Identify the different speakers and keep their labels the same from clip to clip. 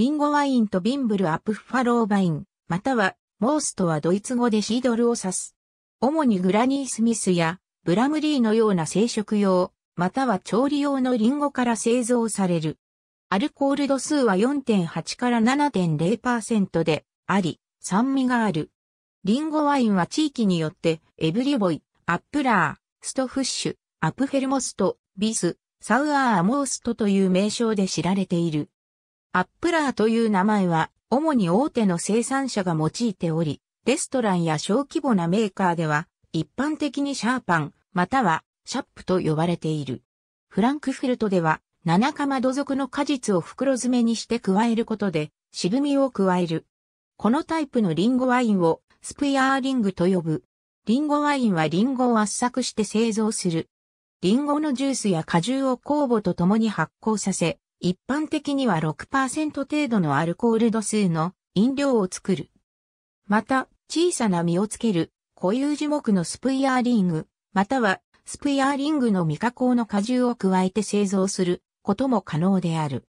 Speaker 1: リンゴワインとビンブルアップファローバイン、または、モーストはドイツ語でシードルを指す。主にグラニースミスやブラムリーのような生食用、または調理用のリンゴから製造される。アルコール度数は4.8から7.0%であり、酸味がある。リンゴワインは地域によって、エブリボイ、アップラー、ストフッシュ、アップフェルモスト、ビス、サウアーモーストという名称で知られている。アップラーという名前は、主に大手の生産者が用いており、レストランや小規模なメーカーでは、一般的にシャーパン、または、シャップと呼ばれている。フランクフルトでは、七かまど属の果実を袋詰めにして加えることで、渋みを加える。このタイプのリンゴワインを、スプヤーリングと呼ぶ。リンゴワインはリンゴを圧搾して製造する。リンゴのジュースや果汁を酵母と共に発酵させ、一般的には6%程度のアルコール度数の飲料を作る。また、小さな実をつける固有樹木のスプイヤーリング、またはスプイヤーリングの未加工の果汁を加えて製造することも可能である。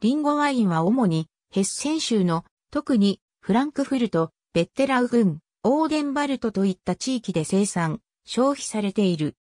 Speaker 1: リンゴワインは主にヘッセン州の特にフランクフルト、ベッテラウン、オーデンバルトといった地域で生産、消費されている。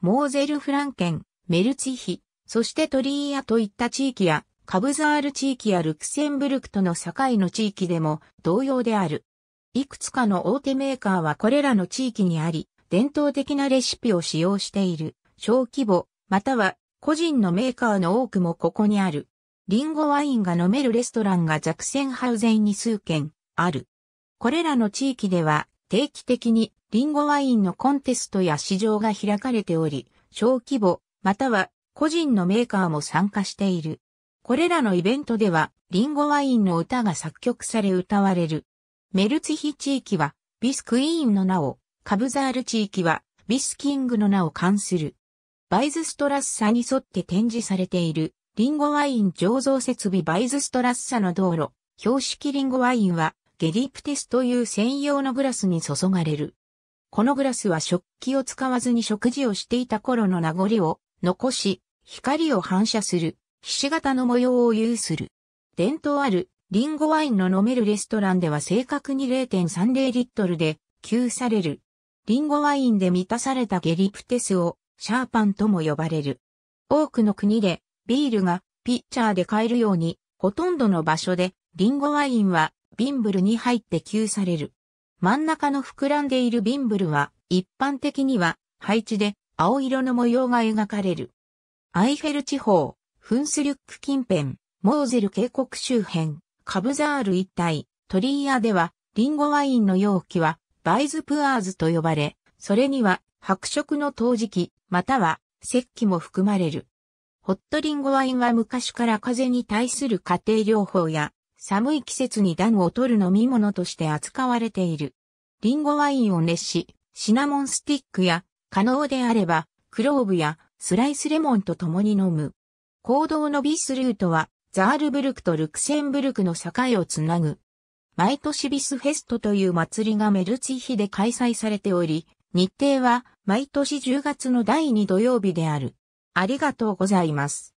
Speaker 1: モーゼルフランケン、メルツィヒ、そしてトリーアといった地域や、カブザール地域やルクセンブルクとの境の地域でも同様である。いくつかの大手メーカーはこれらの地域にあり、伝統的なレシピを使用している、小規模、または個人のメーカーの多くもここにある。リンゴワインが飲めるレストランがザクセンハウゼンに数軒ある。これらの地域では定期的にリンゴワインのコンテストや市場が開かれており、小規模、または個人のメーカーも参加している。これらのイベントでは、リンゴワインの歌が作曲され歌われる。メルツヒ地域は、ビスクイーンの名を、カブザール地域は、ビスキングの名を冠する。バイズストラッサに沿って展示されている、リンゴワイン醸造設備バイズストラッサの道路、標識リンゴワインは、ゲリプテスという専用のグラスに注がれる。このグラスは食器を使わずに食事をしていた頃の名残を残し、光を反射する、菱形の模様を有する。伝統ある、リンゴワインの飲めるレストランでは正確に0.30リットルで、給される。リンゴワインで満たされたゲリプテスを、シャーパンとも呼ばれる。多くの国で、ビールが、ピッチャーで買えるように、ほとんどの場所で、リンゴワインは、ビンブルに入って給される。真ん中の膨らんでいるビンブルは、一般的には、配置で、青色の模様が描かれる。アイフェル地方、フンスリュック近辺、モーゼル渓谷周辺、カブザール一帯、トリーアでは、リンゴワインの容器は、バイズプアーズと呼ばれ、それには、白色の陶磁器、または、石器も含まれる。ホットリンゴワインは昔から風に対する家庭療法や、寒い季節に暖を取る飲み物として扱われている。リンゴワインを熱し、シナモンスティックや可能であれば、クローブやスライスレモンと共に飲む。行動のビスルートは、ザールブルクとルクセンブルクの境をつなぐ。毎年ビスフェストという祭りがメルツィヒで開催されており、日程は毎年10月の第2土曜日である。ありがとうございます。